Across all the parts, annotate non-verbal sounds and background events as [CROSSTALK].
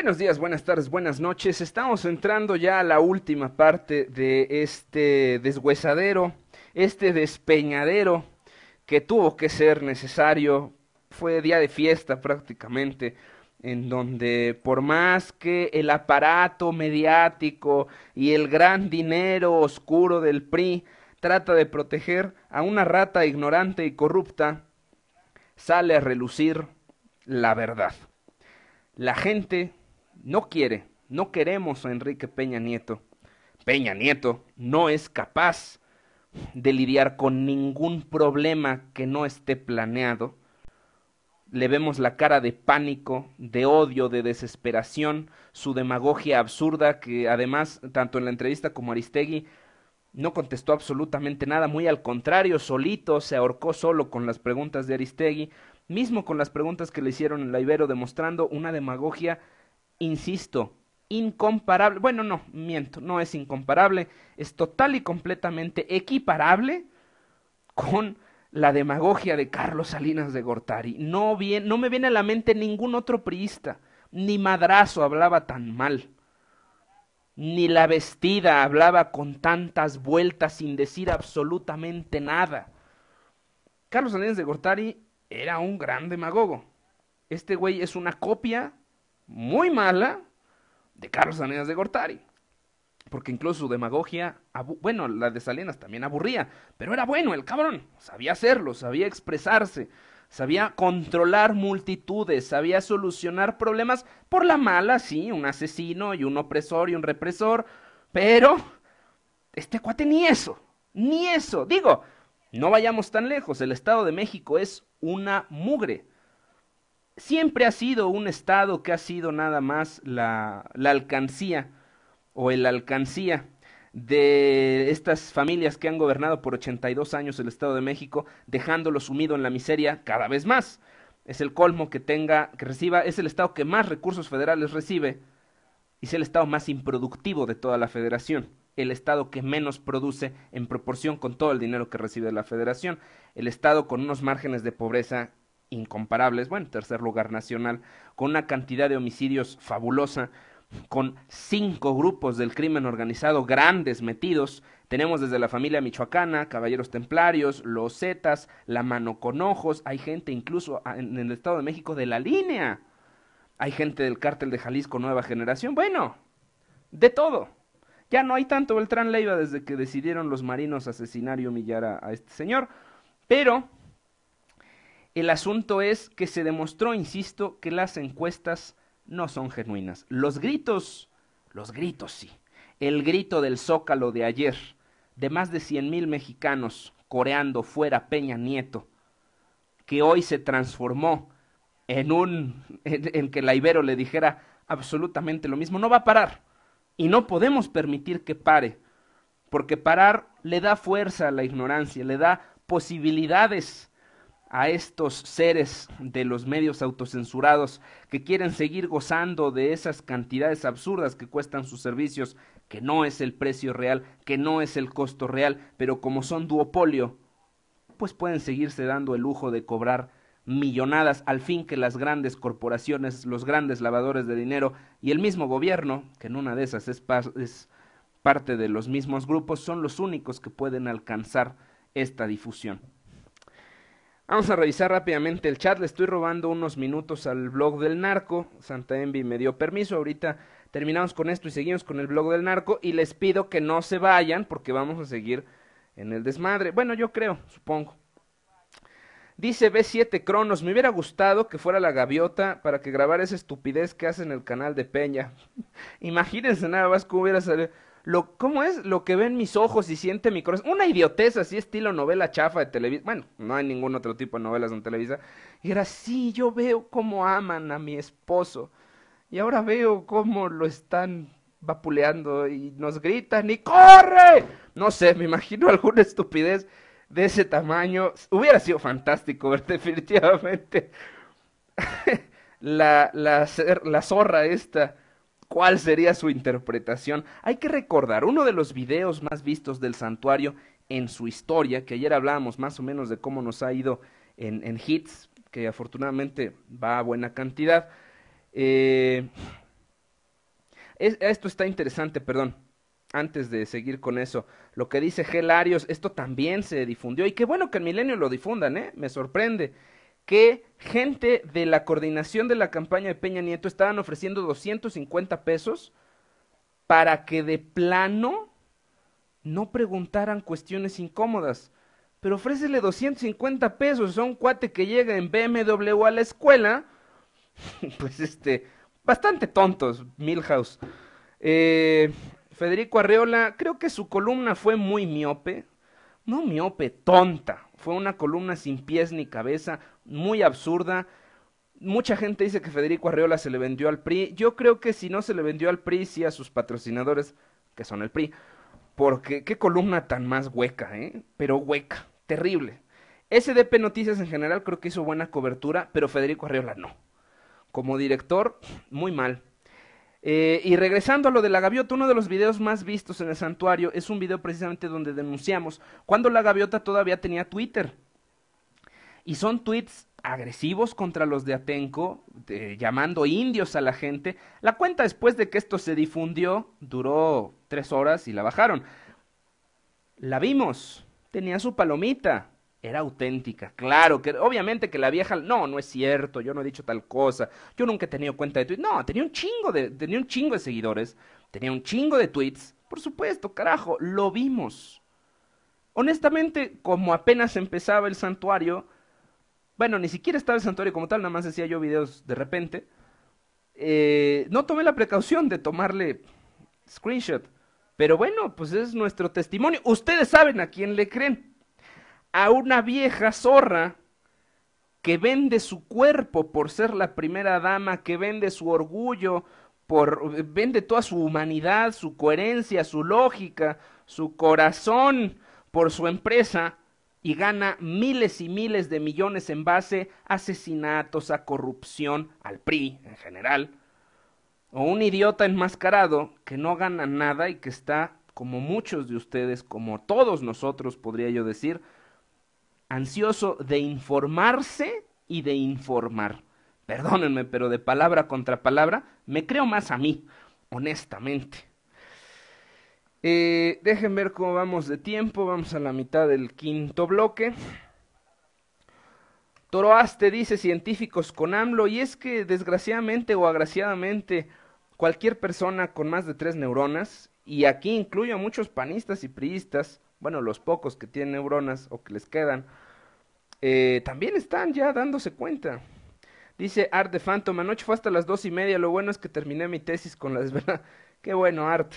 Buenos días, buenas tardes, buenas noches. Estamos entrando ya a la última parte de este deshuesadero, este despeñadero que tuvo que ser necesario. Fue día de fiesta prácticamente, en donde por más que el aparato mediático y el gran dinero oscuro del PRI trata de proteger a una rata ignorante y corrupta, sale a relucir la verdad. La gente no quiere, no queremos a Enrique Peña Nieto. Peña Nieto no es capaz de lidiar con ningún problema que no esté planeado. Le vemos la cara de pánico, de odio, de desesperación, su demagogia absurda que además tanto en la entrevista como Aristegui no contestó absolutamente nada, muy al contrario, solito se ahorcó solo con las preguntas de Aristegui, mismo con las preguntas que le hicieron en la Ibero, demostrando una demagogia insisto, incomparable, bueno, no, miento, no es incomparable, es total y completamente equiparable con la demagogia de Carlos Salinas de Gortari. No, bien, no me viene a la mente ningún otro priista, ni Madrazo hablaba tan mal, ni la vestida hablaba con tantas vueltas sin decir absolutamente nada. Carlos Salinas de Gortari era un gran demagogo. Este güey es una copia muy mala de Carlos Salinas de Gortari. Porque incluso su demagogia, bueno, la de Salinas también aburría, pero era bueno el cabrón, sabía hacerlo, sabía expresarse, sabía controlar multitudes, sabía solucionar problemas por la mala, sí, un asesino y un opresor y un represor, pero este cuate ni eso, ni eso, digo, no vayamos tan lejos, el Estado de México es una mugre, siempre ha sido un estado que ha sido nada más la, alcancía o el alcancía de estas familias que han gobernado por 82 años el Estado de México, dejándolo sumido en la miseria cada vez más. Es el colmo que tenga, que reciba, es el Estado que más recursos federales recibe y es el Estado más improductivo de toda la federación, el Estado que menos produce en proporción con todo el dinero que recibe la federación, el Estado con unos márgenes de pobreza incomparables, bueno, tercer lugar nacional, con una cantidad de homicidios fabulosa, con cinco grupos del crimen organizado grandes metidos. Tenemos desde la familia michoacana, Caballeros Templarios, los Zetas, la mano con ojos, hay gente incluso en el Estado de México de la línea, hay gente del cártel de Jalisco Nueva Generación, bueno, de todo. Ya no hay tanto Beltrán Leiva desde que decidieron los marinos asesinar y humillar a este señor, pero el asunto es que se demostró, insisto, que las encuestas no son genuinas. Los gritos, los gritos sí. El grito del zócalo de ayer, de más de cien mil mexicanos coreando fuera Peña Nieto, que hoy se transformó en un. en, en que la Ibero le dijera absolutamente lo mismo. No va a parar. Y no podemos permitir que pare. Porque parar le da fuerza a la ignorancia, le da posibilidades a estos seres de los medios autocensurados que quieren seguir gozando de esas cantidades absurdas que cuestan sus servicios, que no es el precio real, que no es el costo real, pero como son duopolio, pues pueden seguirse dando el lujo de cobrar millonadas al fin que las grandes corporaciones, los grandes lavadores de dinero y el mismo gobierno, que en una de esas es, parte de los mismos grupos, son los únicos que pueden alcanzar esta difusión. Vamos a revisar rápidamente el chat. Le estoy robando unos minutos al blog del narco. Santa Envy me dio permiso. Ahorita terminamos con esto y seguimos con el blog del narco. Y les pido que no se vayan porque vamos a seguir en el desmadre. Bueno, yo creo, supongo. Dice B7 Cronos, me hubiera gustado que fuera la gaviota para que grabara esa estupidez que hace en el canal de Peña. [LAUGHS] Imagínense nada más cómo hubiera salido. Lo, ¿Cómo es? Lo que ven mis ojos y siente mi corazón. Una idiotez así, estilo novela chafa de televisión Bueno, no hay ningún otro tipo de novelas en Televisa. Y era, sí, yo veo cómo aman a mi esposo. Y ahora veo cómo lo están vapuleando y nos gritan y ¡corre! No sé, me imagino alguna estupidez de ese tamaño. Hubiera sido fantástico ver [LAUGHS] definitivamente la, la, la zorra esta cuál sería su interpretación. Hay que recordar, uno de los videos más vistos del santuario en su historia, que ayer hablábamos más o menos de cómo nos ha ido en, hits, que afortunadamente va a buena cantidad. Eh, esto está interesante, perdón. Antes de seguir con eso, lo que dice Gelarios, esto también se difundió. Y qué bueno que el Milenio lo difundan, ¿eh? Me sorprende que gente de la coordinación de la campaña de Peña Nieto estaban ofreciendo 250 pesos para que de plano no preguntaran cuestiones incómodas. Pero ofrécele 250 pesos a un cuate que llega en BMW a la escuela. [LAUGHS] Pues este, bastante tontos, Milhouse. Eh, Federico Arreola, creo que su columna fue muy miope. No miope, tonta. Fue una columna sin pies ni cabeza, muy absurda. Mucha gente dice que Federico Arriola se le vendió al PRI. Yo creo que si no se le vendió al PRI, sí a sus patrocinadores, que son el PRI. Porque qué columna tan más hueca, ¿eh? Pero hueca, terrible. SDP Noticias en general creo que hizo buena cobertura, pero Federico Arriola no. Como director, muy mal. Eh, y regresando a lo de la gaviota, uno de los videos más vistos en el santuario es un video precisamente donde denunciamos cuando la gaviota todavía tenía Twitter. Y son tweets agresivos contra los de Atenco, llamando indios a la gente. La cuenta después de que esto se difundió duró tres horas y la bajaron. La vimos, tenía su palomita, era auténtica, claro, que obviamente que la vieja, no, no es cierto, yo no he dicho tal cosa, yo nunca he tenido cuenta de Twitter, no, tenía un chingo de, tenía un chingo de seguidores, tenía un chingo de tweets, por supuesto, carajo, lo vimos. Honestamente, como apenas empezaba el santuario, bueno, ni siquiera estaba el santuario como tal, nada más hacía yo videos de repente, eh, no tomé la precaución de tomarle screenshot, pero bueno, pues es nuestro testimonio, ustedes saben a quién le creen a una vieja zorra que vende su cuerpo por ser la primera dama, que vende su orgullo, por vende toda su humanidad, su coherencia, su lógica, su corazón por su empresa y gana miles y miles de millones en base a asesinatos, a corrupción, al PRI en general, o un idiota enmascarado que no gana nada y que está, como muchos de ustedes, como todos nosotros, podría yo decir, ansioso de informarse y de informar. Perdónenme, pero de palabra contra palabra, me creo más a mí, honestamente. Eh, dejen ver cómo vamos de tiempo, vamos a la mitad del quinto bloque. Toroaste dice científicos con AMLO y es que desgraciadamente o agraciadamente cualquier persona con más de tres neuronas, y aquí incluyo a muchos panistas y priistas, bueno, los pocos que tienen neuronas o que les quedan, eh, también están ya dándose cuenta. Dice Art de Phantom, anoche fue hasta las dos y media, lo bueno es que terminé mi tesis con las. [LAUGHS] verdad. Qué bueno, Art.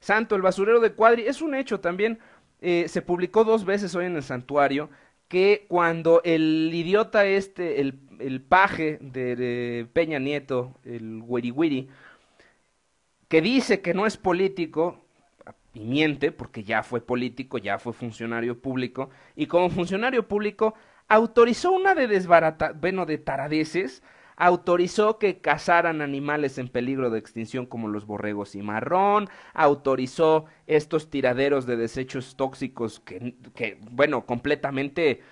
Santo, el basurero de Cuadri, es un hecho también, eh, se publicó dos veces hoy en el santuario, que cuando el idiota este, el, el paje de, Peña Nieto, el huiri, que dice que no es político, y miente porque ya fue político, ya fue funcionario público, y como funcionario público autorizó una de desbarata, bueno, de taradeces, autorizó que cazaran animales en peligro de extinción como los borregos y marrón, autorizó estos tiraderos de desechos tóxicos que, que bueno, completamente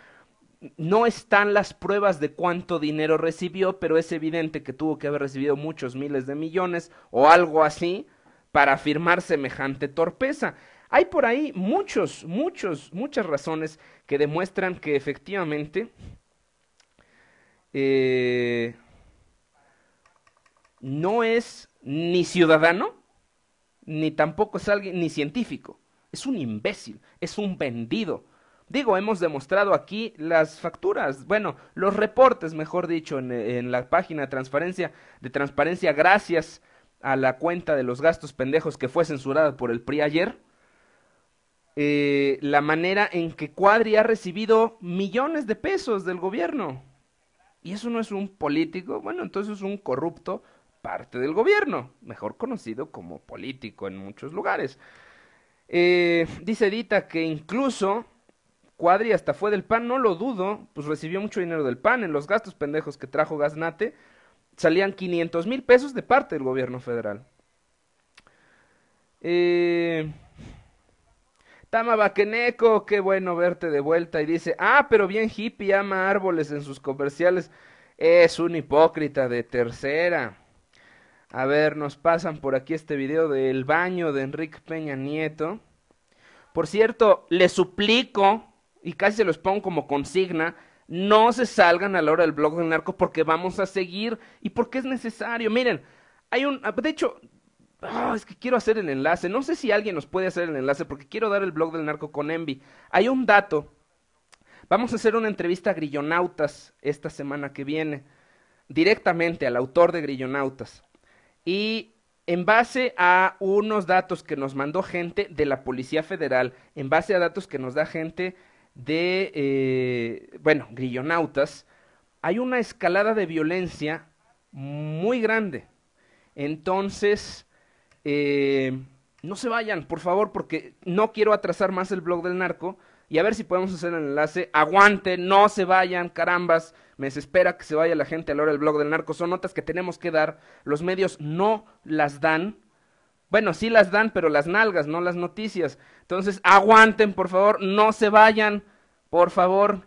no están las pruebas de cuánto dinero recibió, pero es evidente que tuvo que haber recibido muchos miles de millones o algo así para afirmar semejante torpeza. Hay por ahí muchos, muchos, muchas razones que demuestran que efectivamente eh, no es ni ciudadano, ni tampoco es alguien, ni científico. Es un imbécil, es un vendido. Digo, hemos demostrado aquí las facturas, bueno, los reportes, mejor dicho, en, en la página de transparencia, de transparencia, gracias a la cuenta de los gastos pendejos que fue censurada por el PRI ayer, eh, la manera en que Cuadri ha recibido millones de pesos del gobierno. Y eso no es un político, bueno, entonces es un corrupto parte del gobierno, mejor conocido como político en muchos lugares. Eh, dice Edita que incluso Cuadri hasta fue del PAN, no lo dudo, pues recibió mucho dinero del PAN en los gastos pendejos que trajo Gaznate salían 500 mil pesos de parte del gobierno federal. Eh, Tama Baqueneco, qué bueno verte de vuelta. Y dice, ah, pero bien hippie, ama árboles en sus comerciales. Es un hipócrita de tercera. A ver, nos pasan por aquí este video del baño de Enrique Peña Nieto. Por cierto, le suplico, y casi se los pongo como consigna, no se salgan a la hora del blog del narco porque vamos a seguir y porque es necesario. Miren, hay un... Ah, de hecho, ah, es que quiero hacer el enlace. No sé si alguien nos puede hacer el enlace porque quiero dar el blog del narco con Envy. Hay un dato. Vamos a hacer una entrevista a Grillonautas esta semana que viene. Directamente al autor de Grillonautas. Y en base a unos datos que nos mandó gente de la Policía Federal, en base a datos que nos da gente de, eh, bueno, grillonautas, hay una escalada de violencia muy grande. Entonces, eh, no se vayan, por favor, porque no quiero atrasar más el blog del narco. Y a ver si podemos hacer el enlace. Aguante, no se vayan, carambas. Me desespera que se vaya la gente a la hora del blog del narco. Son notas que tenemos que dar. Los medios no las dan. Bueno, sí las dan, pero las nalgas, no las noticias. Entonces, aguanten, por favor, no se vayan, por favor.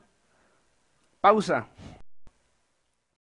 Pausa.